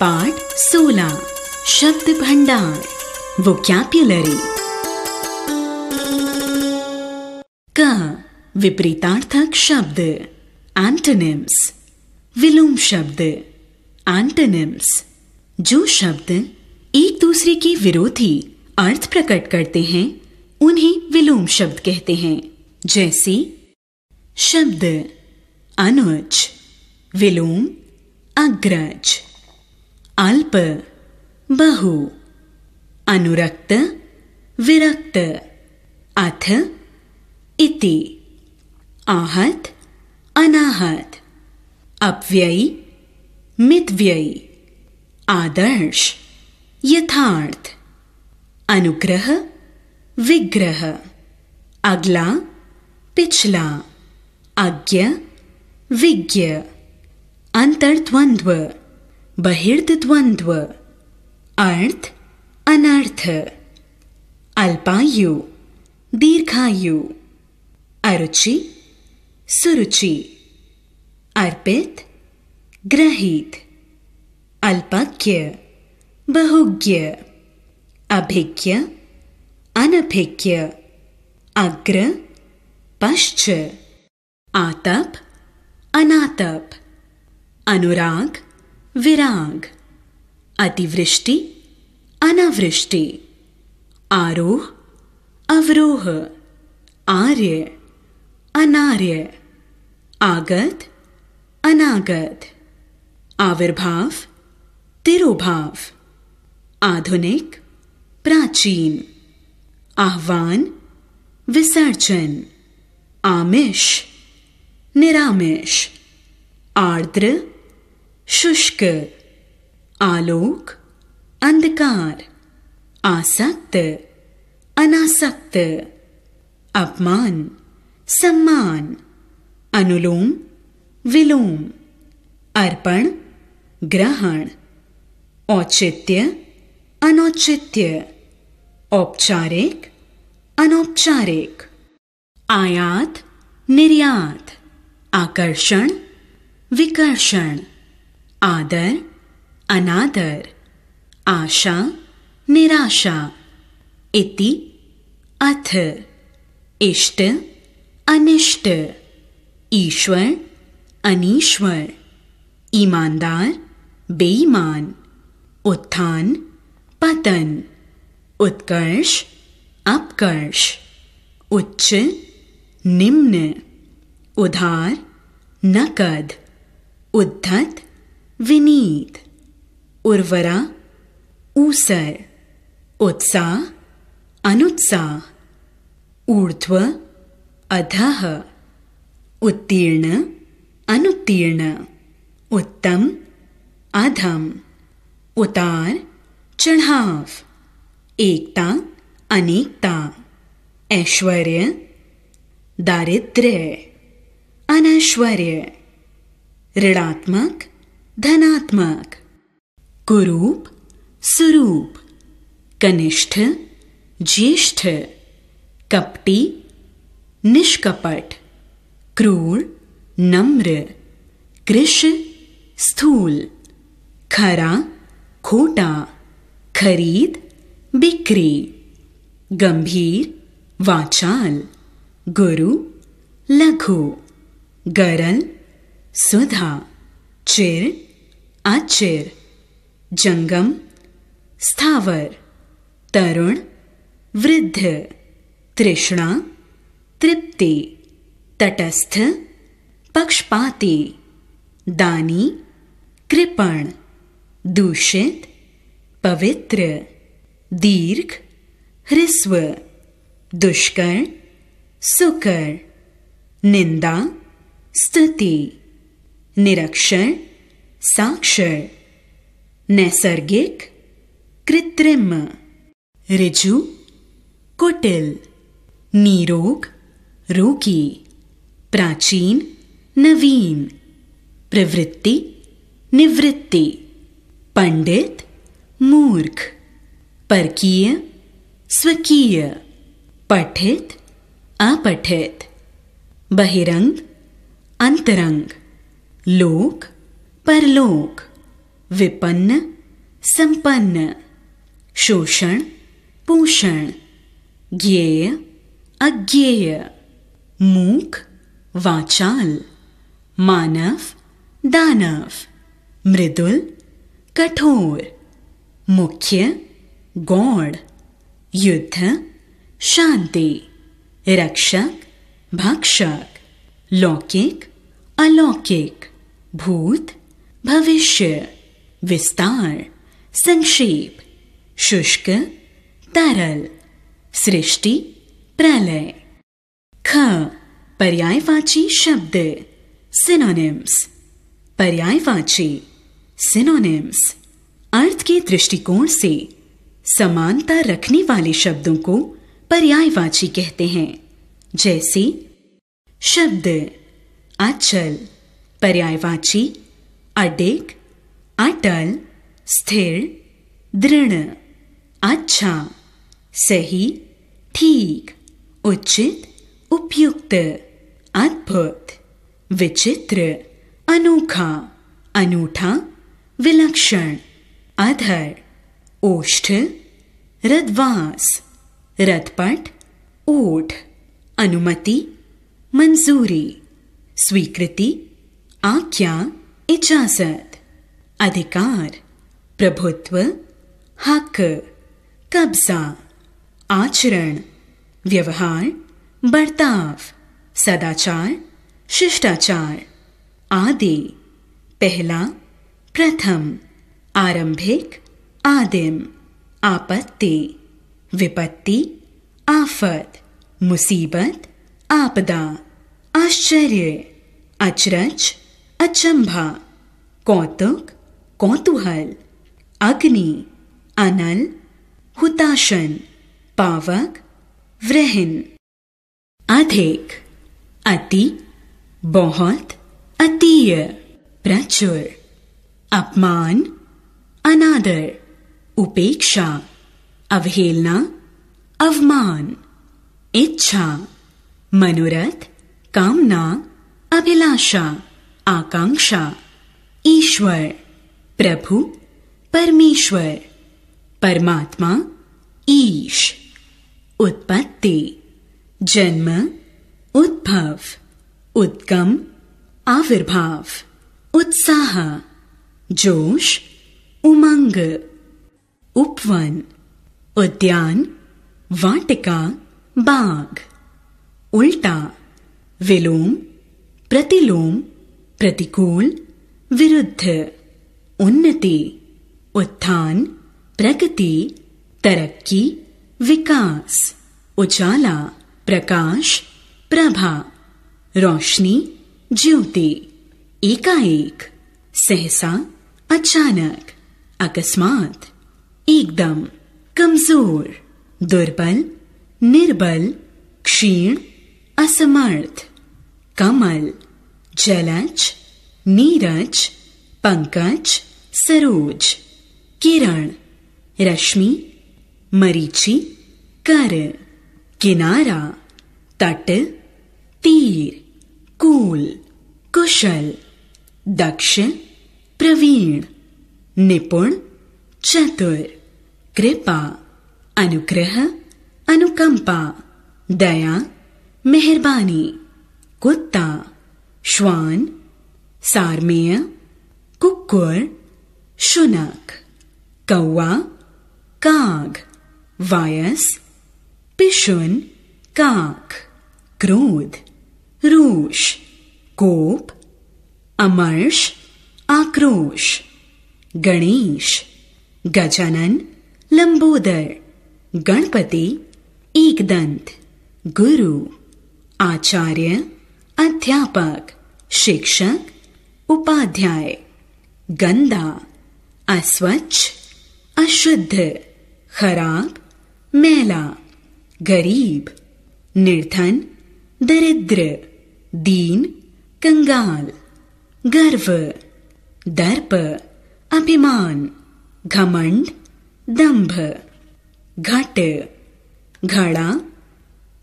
पाठ 16 शब्द भंडार वो वोकैप्युलरी क विपरीतार्थक शब्द एंटोनिम्स विलोम शब्द एंटोनिम्स जो शब्द एक दूसरे के विरोधी अर्थ प्रकट करते हैं उन्हें विलोम शब्द कहते हैं जैसे शब्द अनुज विलोम अग्रज अल्प बहु अनुरक्त विरक्त अथ इति आहत अनाहत अव्ययी मितव्ययी आदर्श यथार्थ अनुग्रह विग्रह अगला पिछला अज्ञ विज्ञ अंतर्द्वंद्व बहिर्द्वंद्व अर्थ अनर्थ अल्पायु दीर्घायु अरुचि सुरुचि अर्पित ग्रहित अल्पज्ञ बहुज्ञ अभिज्ञ अनभिज्ञ अग्र पश्च आतप अनातप अनुराग विराग अतिवृष्टि अनावृष्टि आरोह अवरोह आर्य अनार्य आगत अनागत आविर्भाव तिरुभाव आधुनिक प्राचीन आह्वान विसर्जन आमिष निरामिष आर्द्र शुष्क आलोक अंधकार आसक्त अनासक्त अपमान सम्मान अनुलोम विलोम अर्पण ग्रहण औचित्य अनौचित्य औपचारिक अनौपचारिक आयात निर्यात आकर्षण विकर्षण आदर अनादर आशा निराशा इति अथ इष्ट अनिष्ट ईश्वर अनीश्वर ईमानदार बेईमान उत्थान पतन उत्कर्ष अपकर्ष उच्च निम्न उधार नकद उद्धत विनीत उर्वरा ऊसर उत्साह अनुत्साह ऊर्ध्व अधः उत्तीर्ण अनुत्तीर्ण उत्तम अधम उतार चह्णाव एकता अनेकता ऐश्वर्य दारिद्र्य अनैश्वर्य ऋणात्मक धनात्मक कुरूप स्वरूप कनिष्ठ ज्येष्ठ कपटी निष्कपट क्रूर नम्र कृष स्थूल खरा खोटा खरीद बिक्री गंभीर वाचाल गुरु लघु गरल सुधा चेर आचेर जंगम स्थावर तरुण वृद्ध तृष्णा तृप्ति तटस्थ पक्षपाती दानी कृपण दूषित पवित्र दीर्घ ह्रस्व दुष्कर सुकर निंदा स्तुति निरक्षर साक्षर नैसर्गिक कृत्रिम ऋजु कुटिल नीरोग रोगी प्राचीन नवीन प्रवृत्ति निवृत्ति पंडित मूर्ख परकीय स्वकीय पठित अपठित बहिरंग अंतरंग लोक परलोक विपन्न संपन्न शोषण पोषण ज्ञेय अज्ञेय मूक वाचाल मानव दानव मृदुल कठोर मुख्य गौड़ युद्ध शांति रक्षक भक्षक लौकिक अलौकिक भूत भविष्य विस्तार संक्षेप शुष्क तरल सृष्टि प्रलय ख पर्यायवाची शब्द सिनोनिम्स पर्यायवाची सिनोनिम्स अर्थ के दृष्टिकोण से समानता रखने वाले शब्दों को पर्यायवाची कहते हैं जैसे शब्द अचल पर्यायवाची अडेक अटल स्थिर दृढ़ अच्छा सही ठीक उचित उपयुक्त अद्भुत विचित्र अनोखा अनूठा विलक्षण अधर ओष्ठ रदवास रथपट ओठ अनुमति मंजूरी स्वीकृति आज्ञा इजाजत अधिकार प्रभुत्व हक कब्जा आचरण व्यवहार बर्ताव सदाचार शिष्टाचार आदि पहला प्रथम आरंभिक आदिम आपत्ति विपत्ति आफत मुसीबत आपदा आश्चर्य अचरज अचंभा कौतुक कौतूहल अग्नि अनल हुताशन पावक वृहन अधिक अति बहुत अतीय प्रचुर अपमान अनादर उपेक्षा अवहेलना अवमान इच्छा मनोरथ कामना अभिलाषा आकांक्षा ईश्वर प्रभु परमेश्वर परमात्मा ईश उत्पत्ति जन्म उद्भव उद्गम आविर्भाव उत्साह जोश उमंग उपवन उद्यान वाटिका बाग उल्टा विलोम प्रतिलोम प्रतिकूल विरुद्ध उन्नति उत्थान प्रगति तरक्की विकास उजाला प्रकाश प्रभा रोशनी ज्योति एकाएक सहसा अचानक अकस्मात एकदम कमजोर दुर्बल निर्बल क्षीण असमर्थ कमल जलज नीरज पंकज सरोज किरण रश्मि मरीची कर किनारा तट तीर कूल कुशल दक्ष प्रवीण निपुण चतुर कृपा अनुग्रह अनुकंपा दया मेहरबानी कुत्ता श्वान सारमेय कुकुर शुनक कौआ काग वायस पिशुन काक क्रोध रोष कोप अमर्श आक्रोश गणेश गजानन लंबोदर गणपति एकदंत गुरु आचार्य अध्यापक शिक्षक उपाध्याय गंदा अस्वच्छ अशुद्ध खराब मेला गरीब निर्धन दरिद्र दीन कंगाल गर्व दर्प अभिमान घमंड दंभ घट घड़ा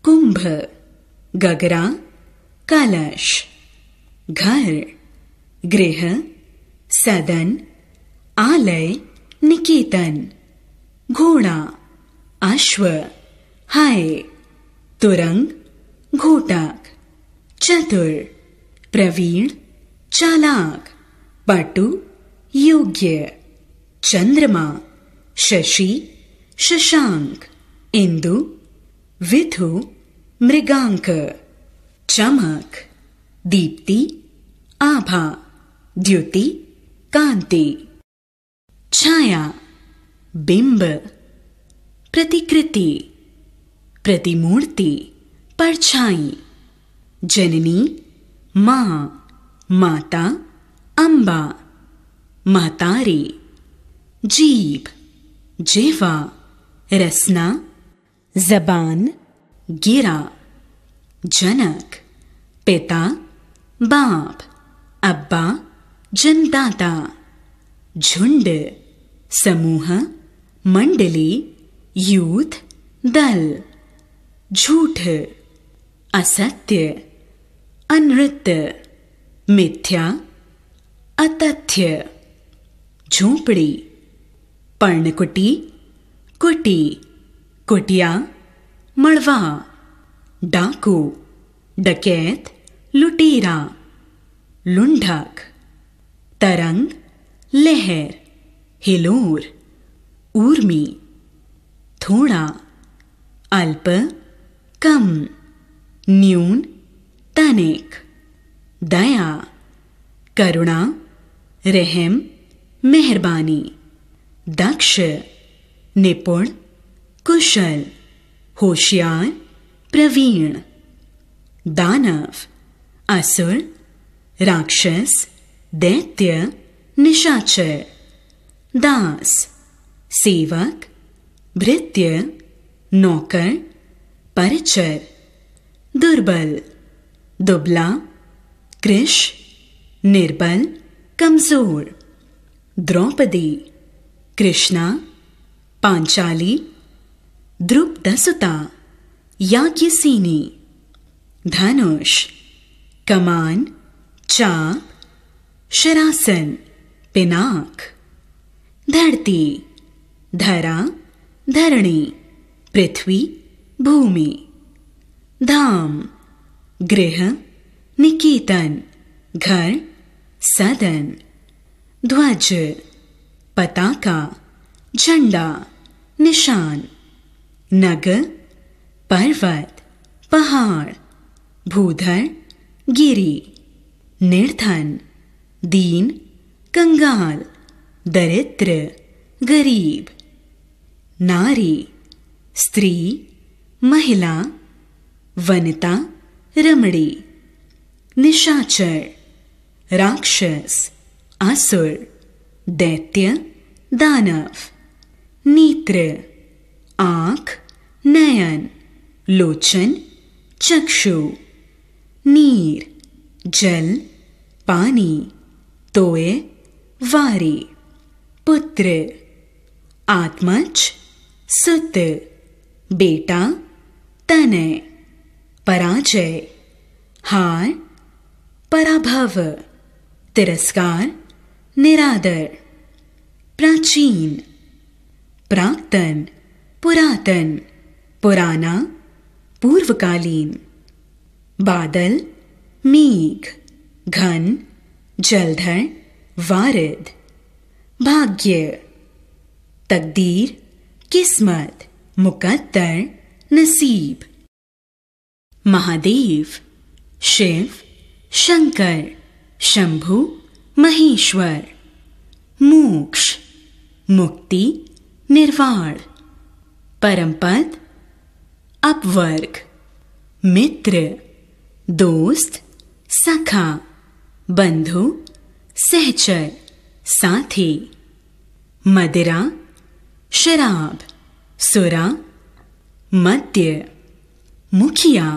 कुंभ गगरा कलश घर गृह सदन आलय निकेतन घोड़ा अश्व हाय तुरंग घोटाक चतुर प्रवीण चालाक पटु योग्य चंद्रमा शशि शशांक इंदु विधु मृगांक चमक दीप्ति आभा द्युति कांति छाया बिंब प्रतिकृति प्रतिमूर्ति परछाई जननी मां माता अंबा मातारी जीभ जेवा रसना जबान गिरा जनक पिता बाप अब्बा जनदाता झुंड समूह मंडली यूथ दल झूठ असत्य अनृत्य मिथ्या अतथ्य झोपड़ी पर्णकुटी कुटी कुटिया मड़वा डाकू डकैत लुटेरा लुंढक तरंग लहर हिलोर ऊर्मी थोड़ा अल्प कम न्यून तनिक दया करुणा रहम मेहरबानी दक्ष निपुण कुशल होशियार प्रवीण दानव असुर राक्षस दैत्य निशाचर दास सेवक भृत्य नौकर परिचर दुर्बल दुबला कृष निर्बल कमजोर द्रौपदी कृष्णा पांचाली दसुता याज्ञसिनी धनुष कमान चाँद शरासन पिनाक धरती धरा धरणी पृथ्वी भूमि धाम गृह निकेतन घर सदन ध्वज पताका झंडा निशान नगर पर्वत पहाड़ भूधर गिरी निर्धन दीन कंगाल दरिद्र गरीब नारी स्त्री महिला वनिता रमणी निशाचर राक्षस आसुर दैत्य दानव नेत्र आंख नयन लोचन चक्षु नीर जल पानी तोए वारी पुत्र आत्मच सत सुत बेटा तनय पराजय हार पराभव तिरस्कार निरादर प्राचीन प्राक्तन पुरातन पुराना पूर्वकालीन बादल मेघ घन जलधर वारिद भाग्य तकदीर किस्मत मुकद्दर नसीब महादेव शिव शंकर शंभु महेश्वर मोक्ष मुक्ति निर्वाण परमपद अपवर्ग मित्र दोस्त सखा बंधु सहचर साथी मदिरा शराब सुरा मद्य मुखिया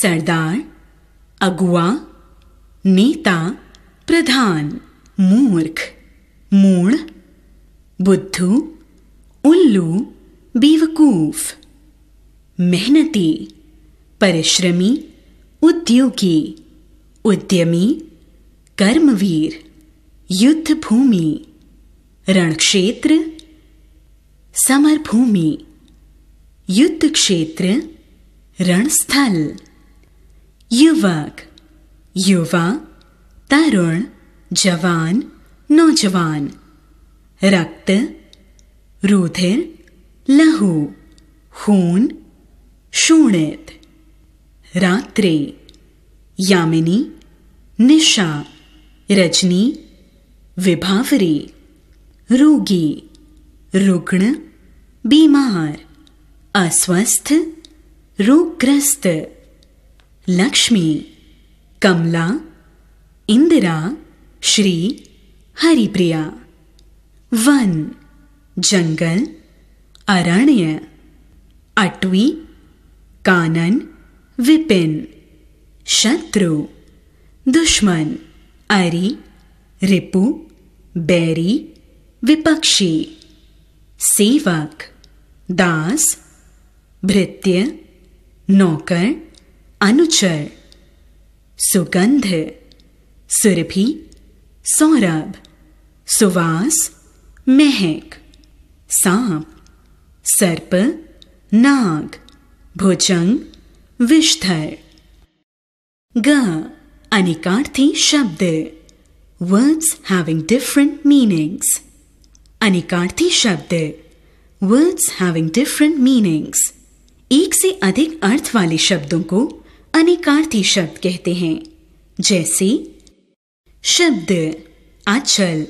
सरदार अगुआ नेता प्रधान मूर्ख मूण बुद्धू उल्लू बेवकूफ मेहनती परिश्रमी उद्योगी उद्यमी कर्मवीर युद्ध भूमि क्षेत्र समर भूमि युद्ध क्षेत्र रणस्थल युवक युवा तरुण जवान नौजवान रक्त रुधिर लहू खून शूणित रात्रि यामिनी निशा रजनी विभावरी रोगी रुग्ण बीमार अस्वस्थ रोगग्रस्त लक्ष्मी कमला इंदिरा श्री हरिप्रिया वन जंगल अरण्य अटवी कानन विपिन शत्रु दुश्मन अरी रिपु बैरी विपक्षी सेवक दास भृत्य नौकर अनुचर सुगंध सुरभि सौरभ सुवास महक सांप सर्प नाग भुजंग विष्ठर ग अनेकार्थी शब्द वर्ड्स हैविंग डिफरेंट मीनिंग्स अनेकार्थी शब्द वर्ड्स हैविंग डिफरेंट मीनिंग्स एक से अधिक अर्थ वाले शब्दों को अनेकार्थी शब्द कहते हैं जैसे शब्द अचल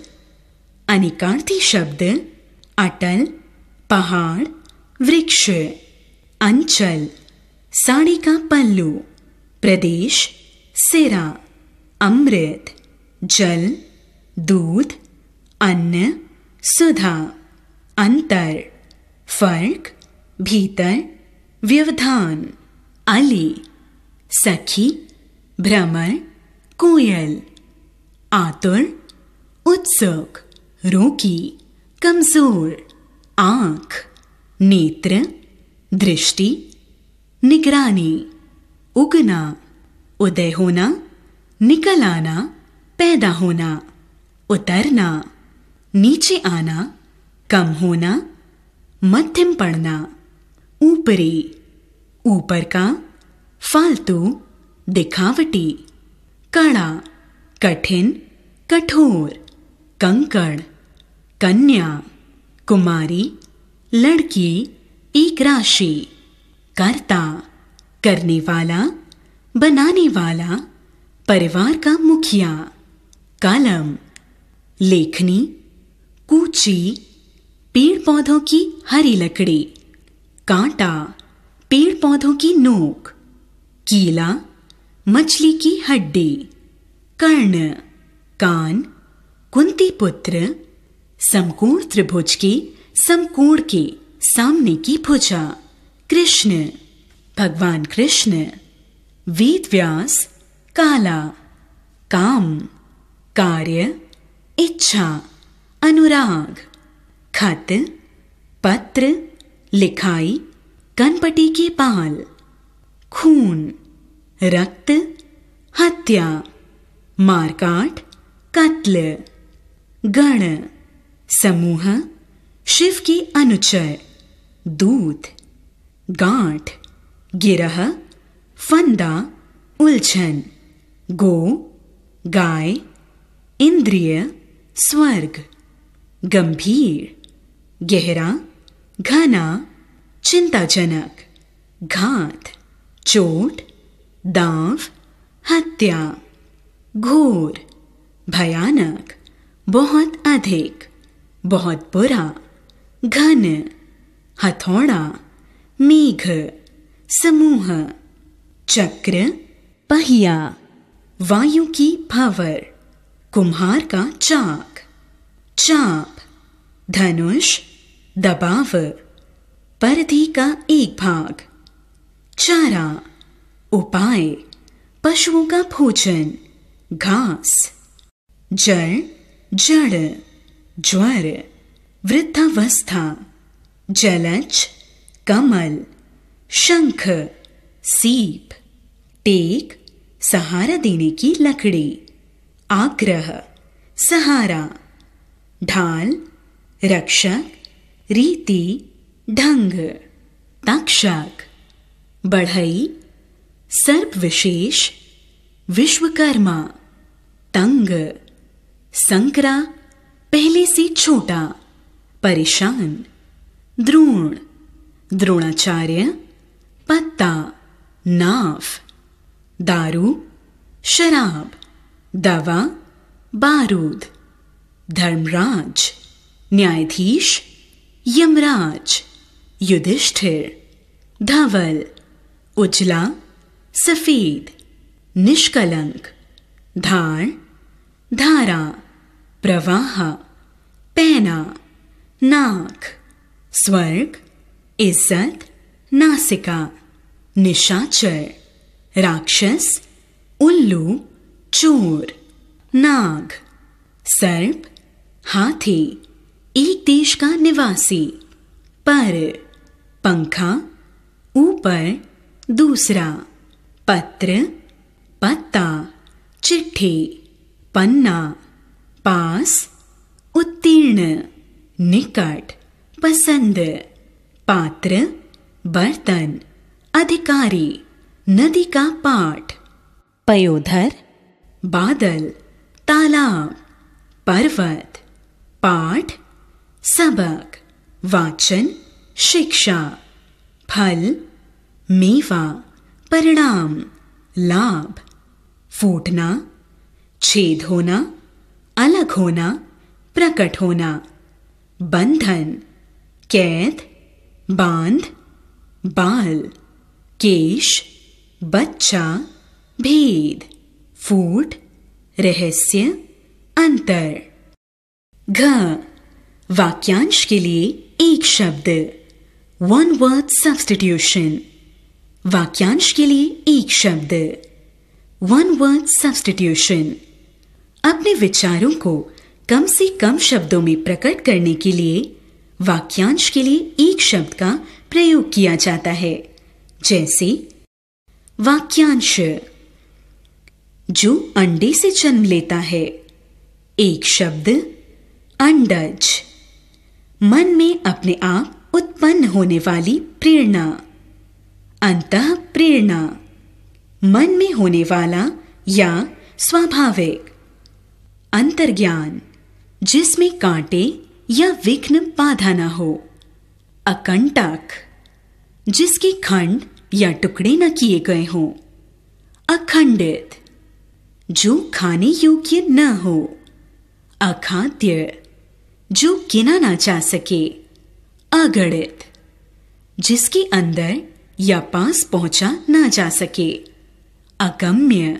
अनेकार्थी शब्द अटल पहाड़ वृक्ष अंचल साड़ी का पल्लू प्रदेश सिरा अमृत जल दूध अन्न सुधा अंतर फर्क भीतर व्यवधान अली सखी भ्रमर कोयल आतुर उत्सुक रोकी कमजोर आंख नेत्र दृष्टि निगरानी उगना उदय होना निकल आना पैदा होना उतरना नीचे आना कम होना मध्यम पड़ना ऊपरी ऊपर का फालतू दिखावटी कड़ा कठिन कठोर कंकड़ कन्या कुमारी लड़की एक राशि करता करने वाला बनाने वाला परिवार का मुखिया कलम लेखनी कूची पेड़ पौधों की हरी लकड़ी कांटा पेड़ पौधों की नोक कीला मछली की हड्डी कर्ण कान कुंती पुत्र समकोण त्रिभुज के समकोण के सामने की भुजा कृष्ण भगवान कृष्ण वेद व्यास काला काम कार्य इच्छा अनुराग खत पत्र लिखाई कनपटी के पाल खून रक्त हत्या मारकाट कत्ल गण समूह शिव के अनुचय दूत गांठ गिरह फंदा उलझन गो गाय इंद्रिय स्वर्ग गंभीर गहरा घना चिंताजनक घात चोट दाव हत्या घोर भयानक बहुत अधिक बहुत बुरा घन हथौड़ा मेघ समूह चक्र पहिया वायु की भावर कुम्हार का चाक चाप धनुष दबाव परधि का एक भाग चारा उपाय पशुओं का भोजन घास जड़ जड़ ज्वर वृद्धावस्था जलच कमल शंख सीप टेक सहारा देने की लकड़ी आग्रह सहारा ढाल रक्षक रीति ढंग तक्षक बढ़ई सर्प विशेष विश्वकर्मा तंग संकरा पहले से छोटा परेशान द्रोण द्रोणाचार्य पत्ता नाव दारू शराब दवा बारूद धर्मराज न्यायाधीश यमराज युधिष्ठिर धवल उजला सफेद निष्कलंक धार धारा प्रवाह पैना नाक स्वर्ग इज्जत नासिका निशाचर राक्षस उल्लू चोर नाग सर्प हाथी एक देश का निवासी पर पंखा ऊपर दूसरा पत्र पत्ता चिट्ठी पन्ना पास उत्तीर्ण निकट पसंद पात्र बर्तन अधिकारी नदी का पाठ पयोधर बादल तालाब पर्वत पाठ सबक वाचन शिक्षा फल मेवा परिणाम लाभ फूटना छेद होना अलग होना प्रकट होना बंधन कैद बांध बाल केश बच्चा भेद फूट रहस्य अंतर घ वाक्यांश के लिए एक शब्द वन वर्ड सब्स्टिट्यूशन वाक्यांश के लिए एक शब्द वन वर्ड सब्स्टिट्यूशन अपने विचारों को कम से कम शब्दों में प्रकट करने के लिए वाक्यांश के लिए एक शब्द का प्रयोग किया जाता है जैसे वाक्यांश जो अंडे से जन्म लेता है एक शब्द अंडज मन में अपने आप उत्पन्न होने वाली प्रेरणा अंत प्रेरणा मन में होने वाला या स्वाभाविक अंतर्ज्ञान जिसमें कांटे या विघ्न बाधा ना हो अकंटक जिसके खंड या टुकड़े न किए गए हों अखंडित जो खाने योग्य न हो अखाद्य जो गिना ना जा सके अगणित जिसके अंदर या पास पहुंचा ना जा सके अगम्य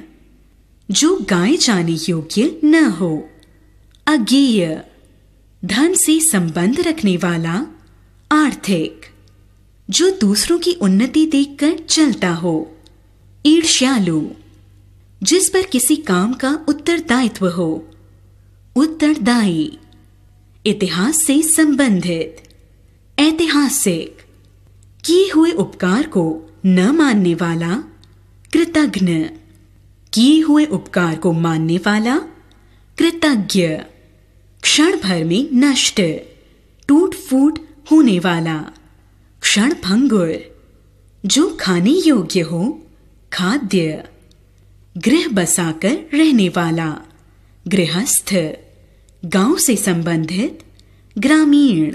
जो गाय जाने योग्य न हो अज्ञेय धन से संबंध रखने वाला आर्थिक जो दूसरों की उन्नति देखकर चलता हो ईर्ष्यालु जिस पर किसी काम का उत्तरदायित्व हो उत्तरदायी इतिहास से संबंधित ऐतिहासिक किए हुए उपकार को न मानने वाला कृतज्ञ किए हुए उपकार को मानने वाला कृतज्ञ क्षण भर में नष्ट टूट फूट होने वाला भंगुर जो खाने योग्य हो खाद्य गृह बसाकर रहने वाला गृहस्थ गांव से संबंधित ग्रामीण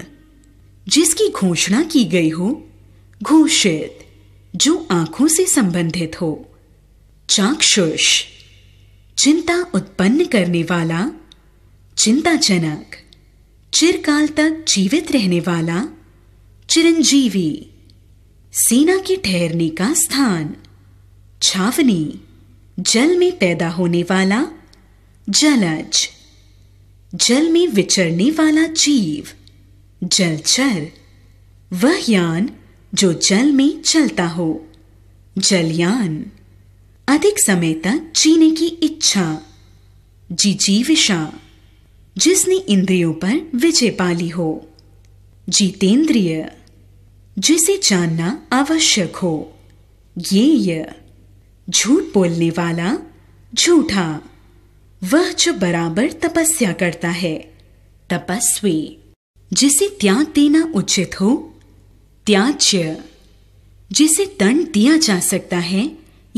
जिसकी घोषणा की गई हो घोषित जो आंखों से संबंधित हो चाक्षुष चिंता उत्पन्न करने वाला चिंताजनक चिरकाल तक जीवित रहने वाला चिरंजीवी सेना के ठहरने का स्थान छावनी जल में पैदा होने वाला जलज जल में विचरने वाला जीव जलचर वह यान जो जल में चलता हो जलयान अधिक समय तक जीने की इच्छा जीविशा जिसने इंद्रियों पर विजय पाली हो जितेंद्रिय जिसे जानना आवश्यक हो ये झूठ बोलने वाला झूठा वह जो बराबर तपस्या करता है तपस्वी जिसे त्याग देना उचित हो त्याज्य जिसे दंड दिया जा सकता है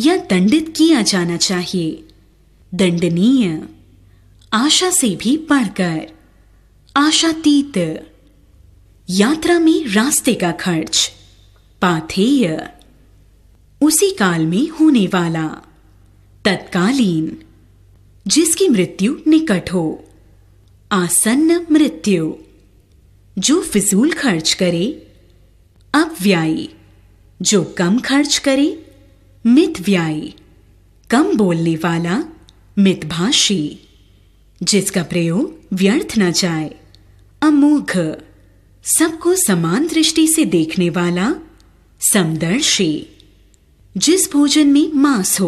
या दंडित किया जाना चाहिए दंडनीय आशा से भी पढ़कर आशातीत यात्रा में रास्ते का खर्च पाथेय उसी काल में होने वाला तत्कालीन जिसकी मृत्यु निकट हो आसन्न मृत्यु जो फिजूल खर्च करे अव्ययी जो कम खर्च करे मित व्यायी कम बोलने वाला मितभाषी जिसका प्रयोग व्यर्थ न जाए अमोघ सबको समान दृष्टि से देखने वाला समदर्शी जिस भोजन में मांस हो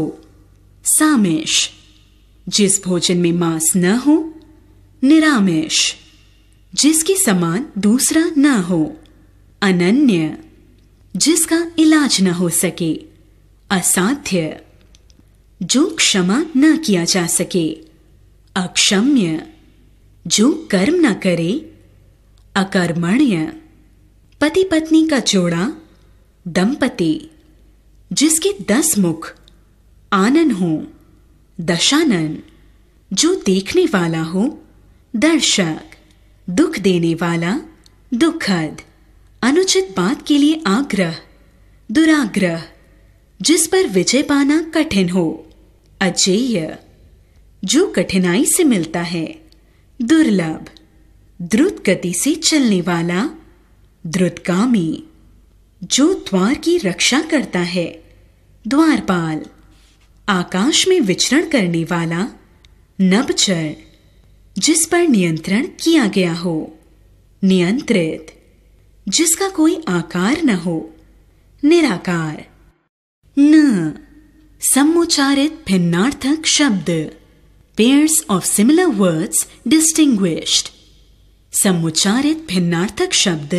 सामिश जिस भोजन में मांस न हो निरामिष जिसके समान दूसरा न हो अनन्य जिसका इलाज न हो सके असाध्य जो क्षमा न किया जा सके अक्षम्य जो कर्म न करे अकर्मण्य पति पत्नी का जोड़ा दंपति जिसके दस मुख आनन हो दशानन जो देखने वाला हो दर्शक दुख देने वाला दुखद अनुचित बात के लिए आग्रह दुराग्रह जिस पर विजय पाना कठिन हो अजेय जो कठिनाई से मिलता है दुर्लभ द्रुत गति से चलने वाला द्रुतगामी जो द्वार की रक्षा करता है द्वारपाल आकाश में विचरण करने वाला नभचर जिस पर नियंत्रण किया गया हो नियंत्रित जिसका कोई आकार न हो निराकार न समुचारित भिन्नार्थक शब्द pairs of similar words distinguished समुच्चारित भिन्नार्थक शब्द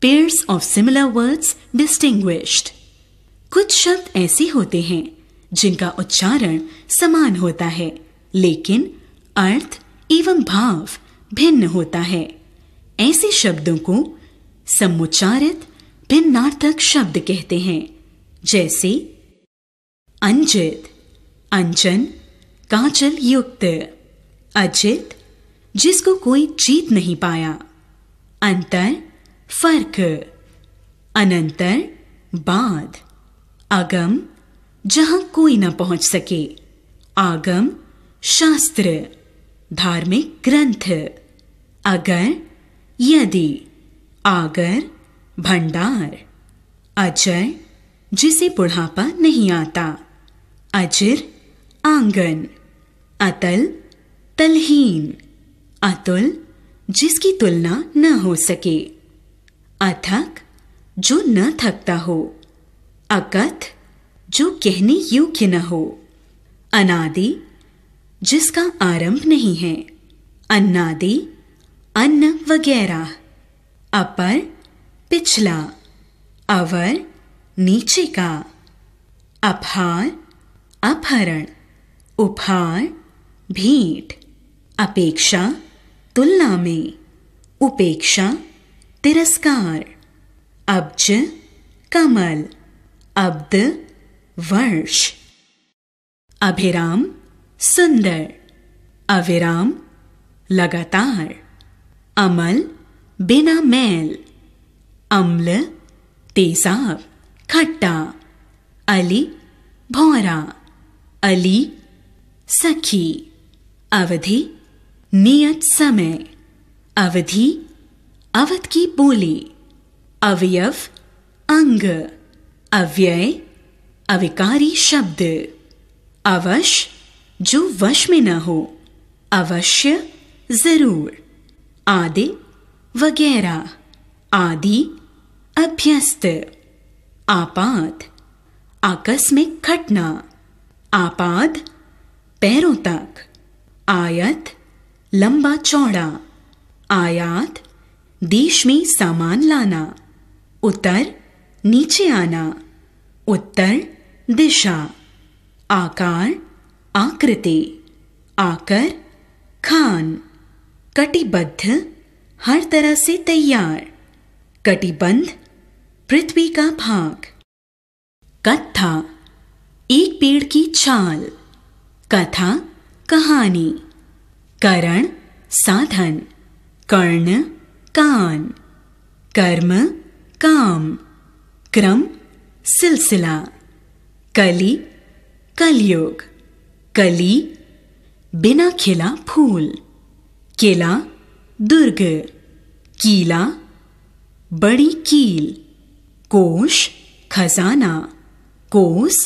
pairs of similar words distinguished कुछ शब्द ऐसे होते हैं जिनका उच्चारण समान होता है लेकिन अर्थ एवं भाव भिन्न होता है ऐसे शब्दों को समुच्चारित भिन्नार्थक शब्द कहते हैं जैसे अंजित अंजन काचल युक्त अजित जिसको कोई जीत नहीं पाया अंतर फर्क अनंतर बाद अगम जहां कोई न पहुंच सके आगम शास्त्र धार्मिक ग्रंथ अगर यदि आगर भंडार अजय जिसे बुढ़ापा नहीं आता अजर आंगन अतल तलहीन अतुल जिसकी तुलना न हो सके अथक जो न थकता हो अकथ जो कहने योग्य न हो अनादि जिसका आरंभ नहीं है अन्नादि अन्न वगैरह अपर पिछला अवर नीचे का अपहार अपहरण उपहार भेंट अपेक्षा तुलना में उपेक्षा तिरस्कार अब्ज कमल अब्द वर्ष अभिराम सुंदर अविराम लगातार अमल बिना मैल अम्ल तेजाब खट्टा अली भौरा अली सखी अवधि नियत समय अवधि अवध की बोली अवयव अंग अव्यय अविकारी शब्द अवश जो वश में न हो अवश्य जरूर आदि वगैरह आदि अभ्यस्त आपात आकस्मिक घटना आपात पैरों तक आयत लंबा चौड़ा आयात देश में सामान लाना उतर नीचे आना उत्तर दिशा आकार आकृति आकर खान कटिबद्ध हर तरह से तैयार कटिबंध पृथ्वी का भाग कथा एक पेड़ की छाल कथा कहानी करण साधन कर्ण कान कर्म काम क्रम सिलसिला कली कलयुग कली बिना खिला फूल केला दुर्ग कीला बड़ी कील कोश खजाना कोस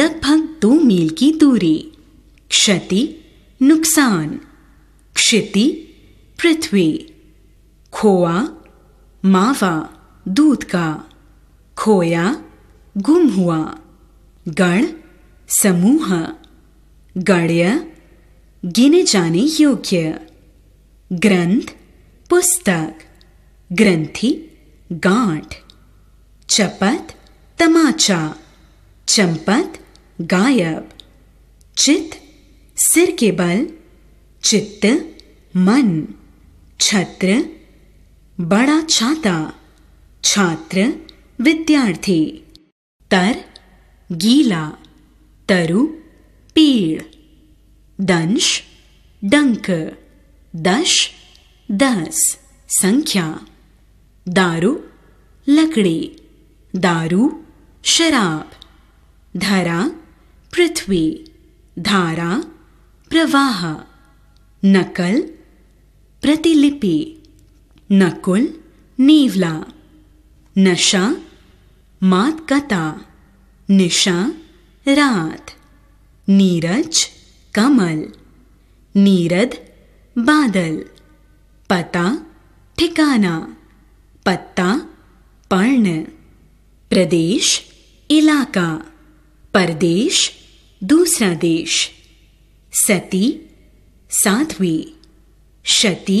लगभग दो मील की दूरी क्षति नुकसान क्षिति पृथ्वी खोआ मावा दूध का खोया गुम हुआ गण समूह गण्य गिने जाने योग्य ग्रंथ पुस्तक ग्रंथि गांठ चपत तमाचा चंपत गायब चित सिर के बल चित्त मन छत्र बड़ा छाता छात्र विद्यार्थी तर गीला तरु पीड़ दंश डंक दश दस संख्या दारू लकड़ी दारू शराब धरा पृथ्वी धारा प्रवाह नकल प्रतिलिपि नकुल नीवला नशा मात कथा निशा रात नीरज कमल नीरद बादल पता ठिकाना पत्ता पर्ण प्रदेश इलाका परदेश दूसरा देश सती सातवी शती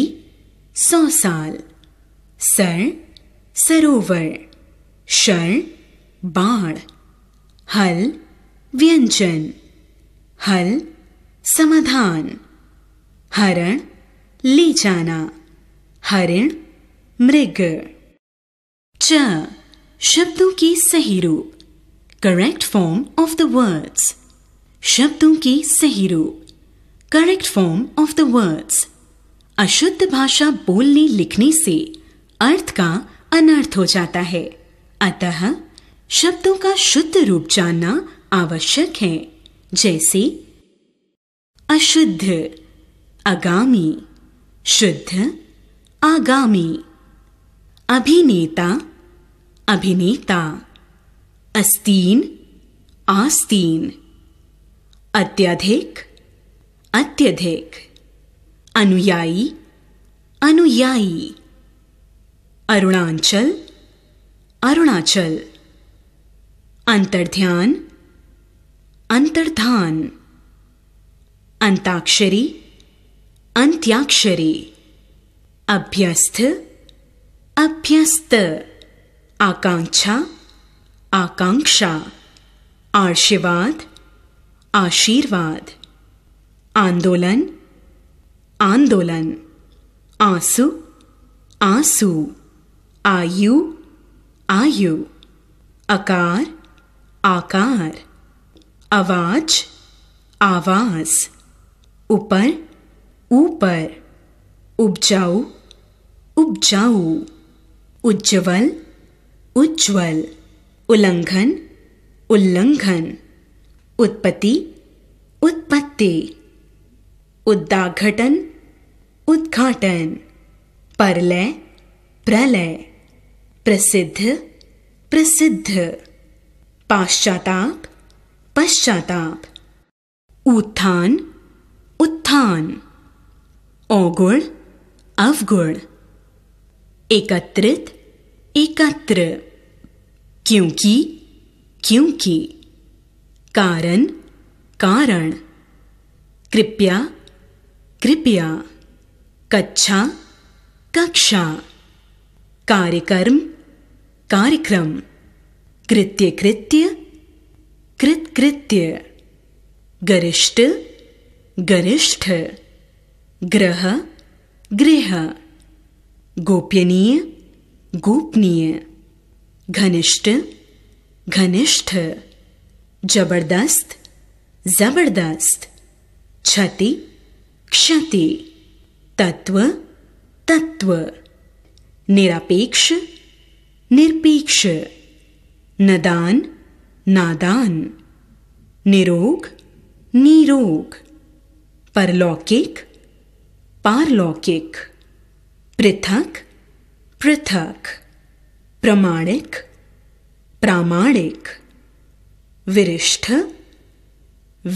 सौ साल सर सरोवर शर बाढ़ हल व्यंजन हल समाधान हरण ले जाना हरिण मृग च शब्दों के सही रूप correct form of the words शब्दों के सही रूप correct form of the words अशुद्ध भाषा बोलने लिखने से अर्थ का अनर्थ हो जाता है अतः शब्दों का शुद्ध रूप जानना आवश्यक है जैसे अशुद्ध आगामी शुद्ध आगामी अभिनेता अभिनेता अस्तीन आस्तीन अत्यधिक अत्यधिक अनुयायी अनुयायी अरुणाचल अरुणाचल अंतर्ध्यान अंतर्धान अंताक्षरी अंत्याक्षरी अभ्यस्थ अभ्यस्त आकांक्षा आकांक्षा आशीर्वाद आशीर्वाद आंदोलन आंदोलन आंसू आंसू आयु आयु आकार आकार आवाज आवाज ऊपर ऊपर उपजाऊ उपजाऊ उज्ज्वल उज्ज्वल उल्लंघन उल्लंघन उत्पत्ति उत्पत्ति उद्दाघटन उद्घाटन परलय प्रलय प्रसिद्ध प्रसिद्ध पाश्चाताप पश्चाताप उत्थान उत्थान अवगुण अवगुण एकत्रित एकत्र क्योंकि क्योंकि कारण कारण कृपया कृपया कक्षा कक्षा कार्यक्रम कार्यक्रम कृत्य कृत्य कृत कृत्य गरिष्ठ गरिष्ठ ग्रह गृह गोपनीय गोपनीय घनिष्ठ घनिष्ठ जबरदस्त जबरदस्त छती क्षति तत्व तत्व निरपेक्ष निरपेक्ष नदान नादान निरोग निरोग परलौकिक पारलौकिक पृथक पृथक प्रमाणिक प्रामाणिक विरिष्ठ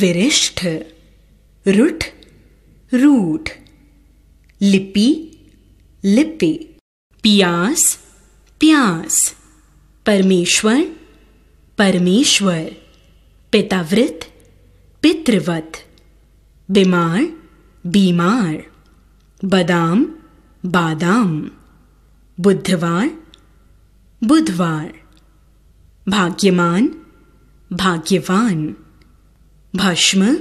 विरिष्ठ रुठ रूट लिपि लिपि पियास प्यास परमेश्वर परमेश्वर पितावृत पितृवत बीमार बीमार बादाम बादाम बुधवार बुधवार भाग्यमान भाग्यवान भस्म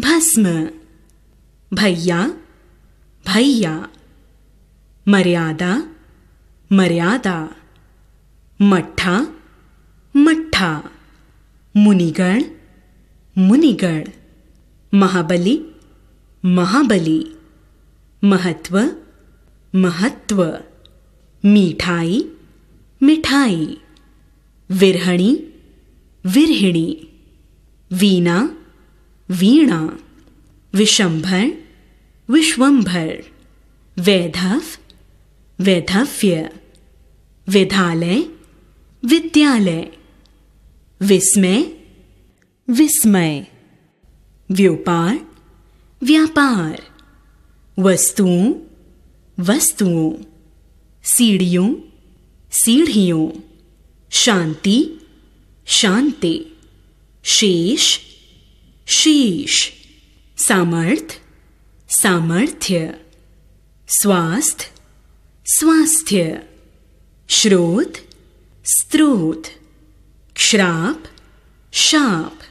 भस्म भैया भैया मर्यादा मर्यादा मठा मठा मुनिगण मुनिगण महाबली महाबली महत्व महत्व मिठाई मिठाई विरहणी विरहिणी वीणा वीणा विशंभर विश्वंभर वैधव वैधव्य विधालय विद्यालय विस्मय विस्मय व्योपार व्यापार वस्तुओं वस्तुओं सीढ़ियों सीढ़ियों शांति शांति शेष शेष सामर्थ सामर्थ्य स्वास्थ्य स्वास्थ्य श्रोत स्त्रोत श्राप शाप